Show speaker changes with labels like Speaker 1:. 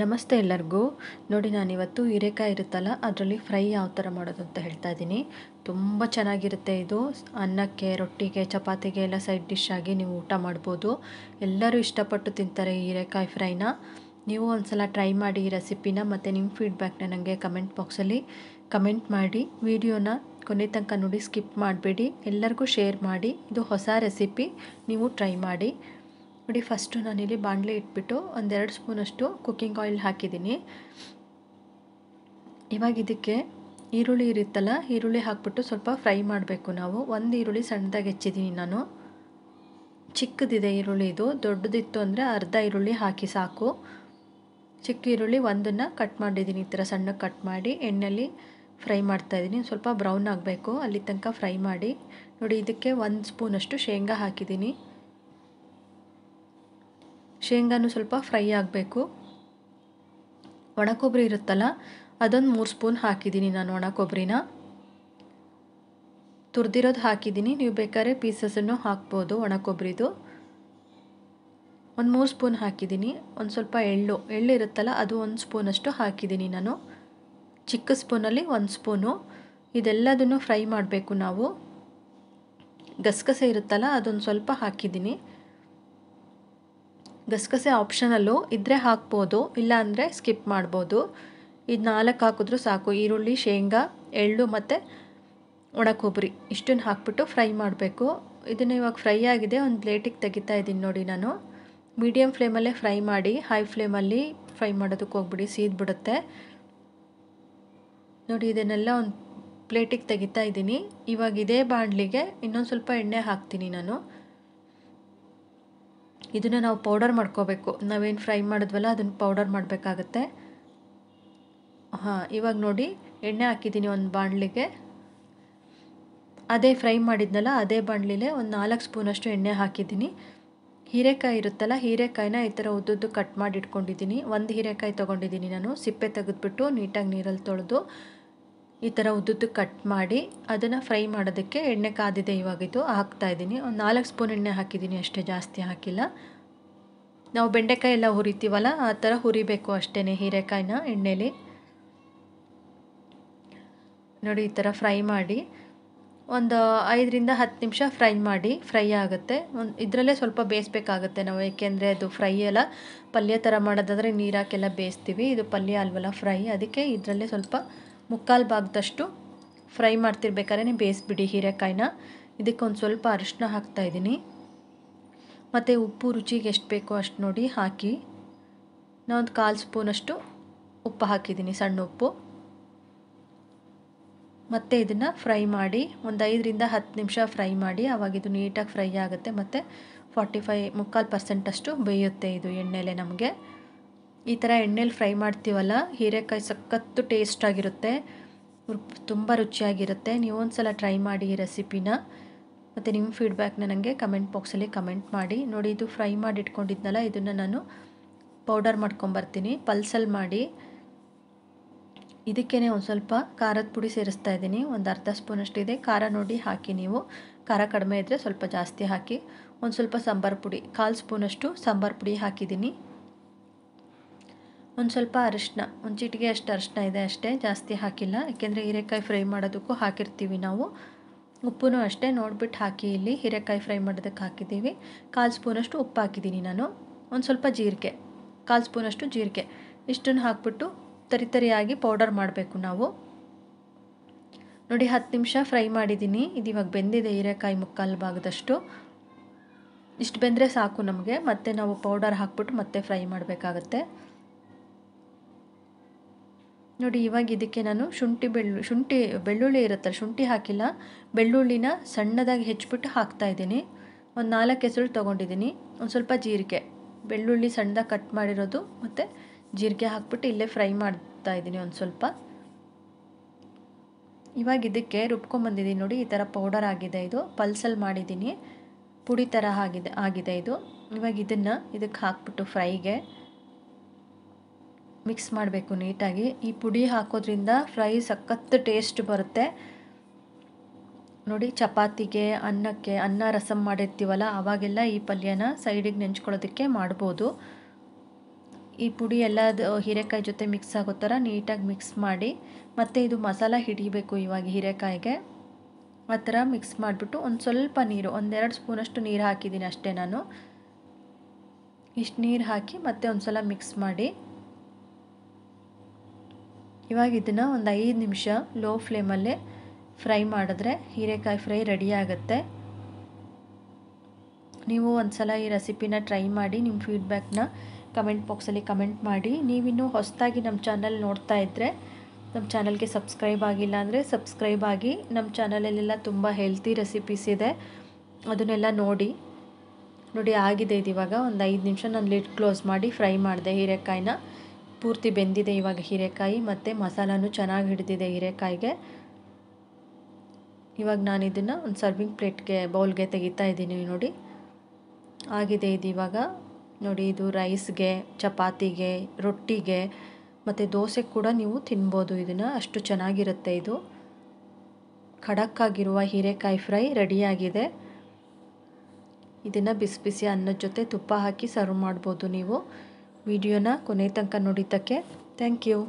Speaker 1: ನಮಸ್ತೆ ಎಲ್ಲರಿಗೂ ನೋಡಿ ನಾನಿವತ್ತು ಹೀರೆಕಾಯಿ ಇರುತ್ತಲ್ಲ ಅದರಲ್ಲಿ ಫ್ರೈ ಯಾವ ಥರ ಮಾಡೋದು ಅಂತ ಹೇಳ್ತಾ ಇದ್ದೀನಿ ತುಂಬ ಚೆನ್ನಾಗಿರುತ್ತೆ ಇದು ಅನ್ನಕ್ಕೆ ರೊಟ್ಟಿಗೆ ಚಪಾತಿಗೆ ಎಲ್ಲ ಸೈಡ್ ಡಿಶ್ ಆಗಿ ನೀವು ಊಟ ಮಾಡ್ಬೋದು ಎಲ್ಲರೂ ಇಷ್ಟಪಟ್ಟು ತಿಂತಾರೆ ಹೀರೆಕಾಯಿ ಫ್ರೈನ ನೀವು ಒಂದು ಸಲ ಟ್ರೈ ಮಾಡಿ ಈ ರೆಸಿಪಿನ ಮತ್ತು ನಿಮ್ಮ ಫೀಡ್ಬ್ಯಾಕ್ನ ನನಗೆ ಕಮೆಂಟ್ ಬಾಕ್ಸಲ್ಲಿ ಕಮೆಂಟ್ ಮಾಡಿ ವಿಡಿಯೋನ ಕೊನೆ ತನಕ ನೋಡಿ ಸ್ಕಿಪ್ ಮಾಡಬೇಡಿ ಎಲ್ಲರಿಗೂ ಶೇರ್ ಮಾಡಿ ಇದು ಹೊಸ ರೆಸಿಪಿ ನೀವು ಟ್ರೈ ಮಾಡಿ ನೋಡಿ ಫಸ್ಟು ನಾನಿಲ್ಲಿ ಬಾಣಲೆ ಇಟ್ಬಿಟ್ಟು ಒಂದೆರಡು ಸ್ಪೂನಷ್ಟು ಕುಕ್ಕಿಂಗ್ ಆಯಿಲ್ ಹಾಕಿದ್ದೀನಿ ಇವಾಗ ಇದಕ್ಕೆ ಈರುಳ್ಳಿ ಇರುತ್ತಲ್ಲ ಈರುಳ್ಳಿ ಹಾಕ್ಬಿಟ್ಟು ಸ್ವಲ್ಪ ಫ್ರೈ ಮಾಡಬೇಕು ನಾವು ಒಂದು ಈರುಳ್ಳಿ ಸಣ್ಣದಾಗಿ ಹೆಚ್ಚಿದ್ದೀನಿ ನಾನು ಚಿಕ್ಕದಿದೆ ಈರುಳ್ಳಿ ಇದು ದೊಡ್ಡದಿತ್ತು ಅಂದರೆ ಅರ್ಧ ಈರುಳ್ಳಿ ಹಾಕಿ ಸಾಕು ಚಿಕ್ಕ ಈರುಳ್ಳಿ ಒಂದನ್ನು ಕಟ್ ಮಾಡಿದ್ದೀನಿ ಈ ಥರ ಸಣ್ಣಗೆ ಕಟ್ ಮಾಡಿ ಎಣ್ಣೆಯಲ್ಲಿ ಫ್ರೈ ಮಾಡ್ತಾಯಿದ್ದೀನಿ ಸ್ವಲ್ಪ ಬ್ರೌನ್ ಆಗಬೇಕು ಅಲ್ಲಿ ತನಕ ಫ್ರೈ ಮಾಡಿ ನೋಡಿ ಇದಕ್ಕೆ ಒಂದು ಸ್ಪೂನಷ್ಟು ಶೇಂಗಾ ಹಾಕಿದ್ದೀನಿ ಶೇಂಗಾನು ಸ್ವಲ್ಪ ಫ್ರೈ ಆಗಬೇಕು ಒಣ ಕೊಬ್ಬರಿ ಇರುತ್ತಲ್ಲ ಅದೊಂದು ಮೂರು ಸ್ಪೂನ್ ಹಾಕಿದ್ದೀನಿ ನಾನು ಒಣ ಕೊಬ್ಬರಿನ ತುರಿದಿರೋದು ಹಾಕಿದ್ದೀನಿ ನೀವು ಬೇಕಾದ್ರೆ ಪೀಸಸನ್ನು ಹಾಕ್ಬೋದು ಒಣ ಕೊಬ್ಬರಿದು ಒಂದು ಮೂರು ಸ್ಪೂನ್ ಹಾಕಿದ್ದೀನಿ ಒಂದು ಸ್ವಲ್ಪ ಎಳ್ಳು ಎಳ್ಳು ಇರುತ್ತಲ್ಲ ಅದು ಒಂದು ಸ್ಪೂನಷ್ಟು ಹಾಕಿದ್ದೀನಿ ನಾನು ಚಿಕ್ಕ ಸ್ಪೂನಲ್ಲಿ ಒಂದು ಸ್ಪೂನು ಇದೆಲ್ಲದನ್ನು ಫ್ರೈ ಮಾಡಬೇಕು ನಾವು ಗಸಗಸೆ ಇರುತ್ತಲ್ಲ ಅದೊಂದು ಸ್ವಲ್ಪ ಹಾಕಿದ್ದೀನಿ ಗಸಗಸೆ ಆಪ್ಷನಲ್ಲು ಇದ್ದರೆ ಹಾಕ್ಬೋದು ಇಲ್ಲ ಅಂದರೆ ಸ್ಕಿಪ್ ಮಾಡ್ಬೋದು ಇದು ನಾಲ್ಕು ಹಾಕಿದ್ರೂ ಸಾಕು ಈರುಳ್ಳಿ ಶೇಂಗಾ ಎಳ್ಳು ಮತ್ತು ಒಣ ಕೊಬ್ಬರಿ ಇಷ್ಟನ್ನು ಹಾಕ್ಬಿಟ್ಟು ಫ್ರೈ ಮಾಡಬೇಕು ಇದನ್ನು ಇವಾಗ ಫ್ರೈ ಆಗಿದೆ ಒಂದು ಪ್ಲೇಟಿಗೆ ತೆಗಿತಾ ಇದ್ದೀನಿ ನೋಡಿ ನಾನು ಮೀಡಿಯಮ್ ಫ್ಲೇಮಲ್ಲೇ ಫ್ರೈ ಮಾಡಿ ಹೈ ಫ್ಲೇಮಲ್ಲಿ ಫ್ರೈ ಮಾಡೋದಕ್ಕೆ ಹೋಗ್ಬಿಡಿ ಸೀದ್ಬಿಡುತ್ತೆ ನೋಡಿ ಇದನ್ನೆಲ್ಲ ಒಂದು ಪ್ಲೇಟಿಗೆ ತೆಗಿತಾ ಇದ್ದೀನಿ ಇವಾಗ ಇದೇ ಬಾಣಲಿಗೆ ಇನ್ನೊಂದು ಸ್ವಲ್ಪ ಎಣ್ಣೆ ಹಾಕ್ತೀನಿ ನಾನು ಇದನ್ನು ನಾವು ಪೌಡರ್ ಮಾಡ್ಕೋಬೇಕು ನಾವೇನು ಫ್ರೈ ಮಾಡಿದ್ವಲ್ಲ ಅದನ್ನು ಪೌಡರ್ ಮಾಡಬೇಕಾಗತ್ತೆ ಹಾಂ ಇವಾಗ ನೋಡಿ ಎಣ್ಣೆ ಹಾಕಿದ್ದೀನಿ ಒಂದು ಬಾಣಲಿಗೆ ಅದೇ ಫ್ರೈ ಮಾಡಿದ್ನಲ್ಲ ಅದೇ ಬಾಣಲಿಲೇ ಒಂದು ನಾಲ್ಕು ಸ್ಪೂನಷ್ಟು ಎಣ್ಣೆ ಹಾಕಿದ್ದೀನಿ ಹೀರೆಕಾಯಿ ಇರುತ್ತಲ್ಲ ಹೀರೆಕಾಯಿನ ಈ ಥರ ಉದ್ದುದ್ದು ಕಟ್ ಮಾಡಿ ಇಟ್ಕೊಂಡಿದ್ದೀನಿ ಒಂದು ಹೀರೆಕಾಯಿ ತೊಗೊಂಡಿದ್ದೀನಿ ನಾನು ಸಿಪ್ಪೆ ತೆಗೆದುಬಿಟ್ಟು ನೀಟಾಗಿ ನೀರಲ್ಲಿ ತೊಳೆದು ಈ ಥರ ಉದ್ದುದ್ದು ಕಟ್ ಮಾಡಿ ಅದನ್ನು ಫ್ರೈ ಮಾಡೋದಕ್ಕೆ ಎಣ್ಣೆ ಕಾದಿದೆ ಇವಾಗಿದ್ದು ಹಾಕ್ತಾಯಿದ್ದೀನಿ ಒಂದು ನಾಲ್ಕು ಸ್ಪೂನ್ ಎಣ್ಣೆ ಹಾಕಿದ್ದೀನಿ ಅಷ್ಟೇ ಜಾಸ್ತಿ ಹಾಕಿಲ್ಲ ನಾವು ಬೆಂಡೆಕಾಯಿ ಎಲ್ಲ ಹುರಿತೀವಲ್ಲ ಆ ಥರ ಹುರಿಬೇಕು ಅಷ್ಟೇ ಹೀರೆಕಾಯಿನ ಎಣ್ಣೆಲಿ ನೋಡಿ ಈ ಥರ ಫ್ರೈ ಮಾಡಿ ಒಂದು ಐದರಿಂದ ಹತ್ತು ನಿಮಿಷ ಫ್ರೈ ಮಾಡಿ ಫ್ರೈ ಆಗುತ್ತೆ ಒಂದು ಇದರಲ್ಲೇ ಸ್ವಲ್ಪ ಬೇಯಿಸ್ಬೇಕಾಗುತ್ತೆ ನಾವು ಏಕೆಂದರೆ ಅದು ಫ್ರೈ ಎಲ್ಲ ಪಲ್ಯ ಥರ ಮಾಡೋದಾದರೆ ನೀರು ಹಾಕೆಲ್ಲ ಬೇಯಿಸ್ತೀವಿ ಇದು ಪಲ್ಯ ಅಲ್ವಲ್ಲ ಫ್ರೈ ಅದಕ್ಕೆ ಇದರಲ್ಲೇ ಸ್ವಲ್ಪ ಮುಕ್ಕಾಲು ಭಾಗದಷ್ಟು ಫ್ರೈ ಮಾಡ್ತಿರ್ಬೇಕಾದ್ರೆ ಬೇಯಿಸ್ಬಿಡಿ ಹೀರೆಕಾಯಿನ ಇದಕ್ಕೊಂದು ಸ್ವಲ್ಪ ಅರಿಶಿನ ಹಾಕ್ತಾಯಿದ್ದೀನಿ ಮತ್ತು ಉಪ್ಪು ರುಚಿಗೆ ಎಷ್ಟು ಬೇಕೋ ಅಷ್ಟು ನೋಡಿ ಹಾಕಿ ನಾನೊಂದು ಕಾಲು ಸ್ಪೂನಷ್ಟು ಉಪ್ಪು ಹಾಕಿದ್ದೀನಿ ಸಣ್ಣ ಉಪ್ಪು ಮತ್ತು ಇದನ್ನು ಫ್ರೈ ಮಾಡಿ ಒಂದು ಐದರಿಂದ ಹತ್ತು ನಿಮಿಷ ಫ್ರೈ ಮಾಡಿ ಆವಾಗ ಇದು ನೀಟಾಗಿ ಫ್ರೈ ಆಗುತ್ತೆ ಮತ್ತು ಫಾರ್ಟಿ ಫೈ ಮುಕ್ಕಾಲು ಪರ್ಸೆಂಟಷ್ಟು ಬೇಯುತ್ತೆ ಇದು ಎಣ್ಣೆಲೆ ನಮಗೆ ಈ ಥರ ಎಣ್ಣೆಲಿ ಫ್ರೈ ಮಾಡ್ತೀವಲ್ಲ ಹೀರೆಕಾಯಿ ಸಖತ್ತು ಟೇಸ್ಟಾಗಿರುತ್ತೆ ತುಂಬ ರುಚಿಯಾಗಿರುತ್ತೆ ಸಲ ಟ್ರೈ ಮಾಡಿ ಈ ರೆಸಿಪಿನ ಮತ್ತು ನಿಮ್ಮ ಫೀಡ್ಬ್ಯಾಕ್ನ ನನಗೆ ಕಮೆಂಟ್ ಬಾಕ್ಸಲ್ಲಿ ಕಮೆಂಟ್ ಮಾಡಿ ನೋಡಿ ಇದು ಫ್ರೈ ಮಾಡಿ ಇಟ್ಕೊಂಡಿದ್ನಲ್ಲ ಇದನ್ನು ನಾನು ಪೌಡರ್ ಮಾಡ್ಕೊಂಬರ್ತೀನಿ ಪಲ್ಸಲ್ ಮಾಡಿ ಇದಕ್ಕೇ ಒಂದು ಸ್ವಲ್ಪ ಖಾರದ ಪುಡಿ ಸೇರಿಸ್ತಾ ಇದ್ದೀನಿ ಒಂದು ಅರ್ಧ ಸ್ಪೂನಷ್ಟು ಇದೆ ಖಾರ ನೋಡಿ ಹಾಕಿ ನೀವು ಖಾರ ಕಡಿಮೆ ಇದ್ದರೆ ಸ್ವಲ್ಪ ಜಾಸ್ತಿ ಹಾಕಿ ಒಂದು ಸ್ವಲ್ಪ ಸಾಂಬಾರು ಪುಡಿ ಕಾಲು ಸ್ಪೂನಷ್ಟು ಸಾಂಬಾರು ಪುಡಿ ಹಾಕಿದ್ದೀನಿ ಒಂದು ಸ್ವಲ್ಪ ಅರಿಶಿನ ಒಂದು ಚಿಟಿಕೆ ಅಷ್ಟು ಅರಿಶಿನ ಇದೆ ಅಷ್ಟೇ ಜಾಸ್ತಿ ಹಾಕಿಲ್ಲ ಯಾಕೆಂದರೆ ಹೀರೆಕಾಯಿ ಫ್ರೈ ಮಾಡೋದಕ್ಕೂ ಹಾಕಿರ್ತೀವಿ ನಾವು ಉಪ್ಪು ಅಷ್ಟೇ ನೋಡ್ಬಿಟ್ಟು ಹಾಕಿ ಇಲ್ಲಿ ಹೀರೆಕಾಯಿ ಫ್ರೈ ಮಾಡೋದಕ್ಕೆ ಹಾಕಿದ್ದೀವಿ ಕಾಲು ಸ್ಪೂನಷ್ಟು ಉಪ್ಪು ಹಾಕಿದ್ದೀನಿ ನಾನು ಒಂದು ಸ್ವಲ್ಪ ಜೀರಿಗೆ ಕಾಲು ಸ್ಪೂನಷ್ಟು ಜೀರಿಗೆ ಇಷ್ಟನ್ನು ಹಾಕ್ಬಿಟ್ಟು ತರಿ ತರಿಯಾಗಿ ಪೌಡರ್ ಮಾಡಬೇಕು ನಾವು ನೋಡಿ ಹತ್ತು ನಿಮಿಷ ಫ್ರೈ ಮಾಡಿದ್ದೀನಿ ಇದು ಇವಾಗ ಬೆಂದಿದೆ ಹೀರೆಕಾಯಿ ಮುಕ್ಕಾಲು ಭಾಗದಷ್ಟು ಇಷ್ಟು ಬೆಂದರೆ ಸಾಕು ನಮಗೆ ಮತ್ತೆ ನಾವು ಪೌಡರ್ ಹಾಕ್ಬಿಟ್ಟು ಮತ್ತೆ ಫ್ರೈ ಮಾಡಬೇಕಾಗತ್ತೆ ನೋಡಿ ಇವಾಗ ಇದಕ್ಕೆ ನಾನು ಶುಂಠಿ ಬೆಳ್ಳು ಶುಂಠಿ ಬೆಳ್ಳುಳ್ಳಿ ಇರುತ್ತಲ್ಲ ಶುಂಠಿ ಹಾಕಿಲ್ಲ ಬೆಳ್ಳುಳ್ಳಿನ ಸಣ್ಣದಾಗಿ ಹೆಚ್ಚಿಬಿಟ್ಟು ಹಾಕ್ತಾಯಿದ್ದೀನಿ ಒಂದು ನಾಲ್ಕು ಹೆಸರು ತೊಗೊಂಡಿದ್ದೀನಿ ಒಂದು ಸ್ವಲ್ಪ ಜೀರಿಗೆ ಬೆಳ್ಳುಳ್ಳಿ ಸಣ್ಣದಾಗಿ ಕಟ್ ಮಾಡಿರೋದು ಮತ್ತು ಜೀರಿಗೆ ಹಾಕ್ಬಿಟ್ಟು ಇಲ್ಲೇ ಫ್ರೈ ಮಾಡ್ತಾ ಇದ್ದೀನಿ ಒಂದು ಸ್ವಲ್ಪ ಇವಾಗ ಇದಕ್ಕೆ ರುಬ್ಕೊಂಬಂದಿದ್ದೀನಿ ನೋಡಿ ಈ ಥರ ಪೌಡರ್ ಆಗಿದೆ ಇದು ಪಲ್ಸಲ್ಲಿ ಮಾಡಿದ್ದೀನಿ ಪುಡಿ ಥರ ಆಗಿದೆ ಆಗಿದೆ ಇದು ಇವಾಗ ಇದನ್ನು ಇದಕ್ಕೆ ಹಾಕ್ಬಿಟ್ಟು ಫ್ರೈಗೆ ಮಿಕ್ಸ್ ಮಾಡಬೇಕು ನೀಟಾಗಿ ಈ ಪುಡಿ ಹಾಕೋದ್ರಿಂದ ಫ್ರೈ ಸಖತ್ತು ಟೇಸ್ಟ್ ಬರುತ್ತೆ ನೋಡಿ ಚಪಾತಿಗೆ ಅನ್ನಕ್ಕೆ ಅನ್ನ ರಸಂ ಮಾಡಿರ್ತೀವಲ್ಲ ಆವಾಗೆಲ್ಲ ಈ ಪಲ್ಯನ ಸೈಡಿಗೆ ನೆಂಚ್ಕೊಳ್ಳೋದಕ್ಕೆ ಮಾಡ್ಬೋದು ಈ ಪುಡಿ ಎಲ್ಲದು ಹೀರೆಕಾಯಿ ಜೊತೆ ಮಿಕ್ಸ್ ಆಗೋ ಥರ ನೀಟಾಗಿ ಮಿಕ್ಸ್ ಮಾಡಿ ಮತ್ತು ಇದು ಮಸಾಲ ಹಿಡಿಬೇಕು ಇವಾಗ ಹೀರೆಕಾಯಿಗೆ ಆ ಥರ ಮಿಕ್ಸ್ ಮಾಡಿಬಿಟ್ಟು ಒಂದು ಸ್ವಲ್ಪ ನೀರು ಒಂದೆರಡು ಸ್ಪೂನಷ್ಟು ನೀರು ಹಾಕಿದ್ದೀನಿ ಅಷ್ಟೇ ನಾನು ಇಷ್ಟು ನೀರು ಹಾಕಿ ಮತ್ತೆ ಒಂದು ಸಲ ಮಿಕ್ಸ್ ಮಾಡಿ ಇವಾಗ ಇದನ್ನು ಒಂದು ಐದು ನಿಮಿಷ ಲೋ ಫ್ಲೇಮಲ್ಲೇ ಫ್ರೈ ಮಾಡಿದ್ರೆ ಹೀರೆಕಾಯಿ ಫ್ರೈ ರೆಡಿ ಆಗುತ್ತೆ ನೀವು ಒಂದು ಸಲ ಈ ರೆಸಿಪಿನ ಟ್ರೈ ಮಾಡಿ ನಿಮ್ಮ ಫೀಡ್ಬ್ಯಾಕ್ನ ಕಮೆಂಟ್ ಬಾಕ್ಸಲ್ಲಿ ಕಮೆಂಟ್ ಮಾಡಿ ನೀವಿನ್ನೂ ಹೊಸದಾಗಿ ನಮ್ಮ ಚಾನಲ್ ನೋಡ್ತಾ ಇದ್ದರೆ ನಮ್ಮ ಚಾನಲ್ಗೆ ಸಬ್ಸ್ಕ್ರೈಬ್ ಆಗಿಲ್ಲ ಅಂದರೆ ಸಬ್ಸ್ಕ್ರೈಬ್ ಆಗಿ ನಮ್ಮ ಚಾನಲಲ್ಲೆಲ್ಲ ತುಂಬ ಹೆಲ್ತಿ ರೆಸಿಪೀಸ್ ಇದೆ ಅದನ್ನೆಲ್ಲ ನೋಡಿ ನೋಡಿ ಆಗಿದೆ ಇದು ಇವಾಗ ಒಂದು ಐದು ನಿಮಿಷ ನಾನು ಲಿಡ್ ಕ್ಲೋಸ್ ಮಾಡಿ ಫ್ರೈ ಮಾಡಿದೆ ಹೀರೆಕಾಯಿನ ಪೂರ್ತಿ ಬೆಂದಿದೆ ಇವಾಗ ಹೀರೆಕಾಯಿ ಮತ್ತು ಮಸಾಲನೂ ಚೆನ್ನಾಗಿ ಹಿಡಿದಿದೆ ಹೀರೆಕಾಯಿಗೆ ಇವಾಗ ನಾನು ಇದನ್ನು ಒಂದು ಸರ್ವಿಂಗ್ ಪ್ಲೇಟ್ಗೆ ಬೌಲ್ಗೆ ತೆಗಿತಾ ಇದ್ದೀನಿ ನೋಡಿ ಆಗಿದೆ ಇದು ಇವಾಗ ನೋಡಿ ಇದು ರೈಸ್ಗೆ ಚಪಾತಿಗೆ ರೊಟ್ಟಿಗೆ ಮತ್ತು ದೋಸೆ ಕೂಡ ನೀವು ತಿನ್ಬೋದು ಇದನ್ನು ಅಷ್ಟು ಚೆನ್ನಾಗಿರುತ್ತೆ ಇದು ಖಡಕ್ಕಾಗಿರುವ ಹೀರೆಕಾಯಿ ಫ್ರೈ ರೆಡಿಯಾಗಿದೆ ಇದನ್ನು ಬಿಸಿ ಬಿಸಿ ಅನ್ನದ ಜೊತೆ ತುಪ್ಪ ಹಾಕಿ ಸರ್ವ್ ಮಾಡ್ಬೋದು ನೀವು ವಿಡಿಯೋನ ಕೊನೆ ತನಕ ನೋಡಿದ್ದಕ್ಕೆ ಥ್ಯಾಂಕ್ ಯು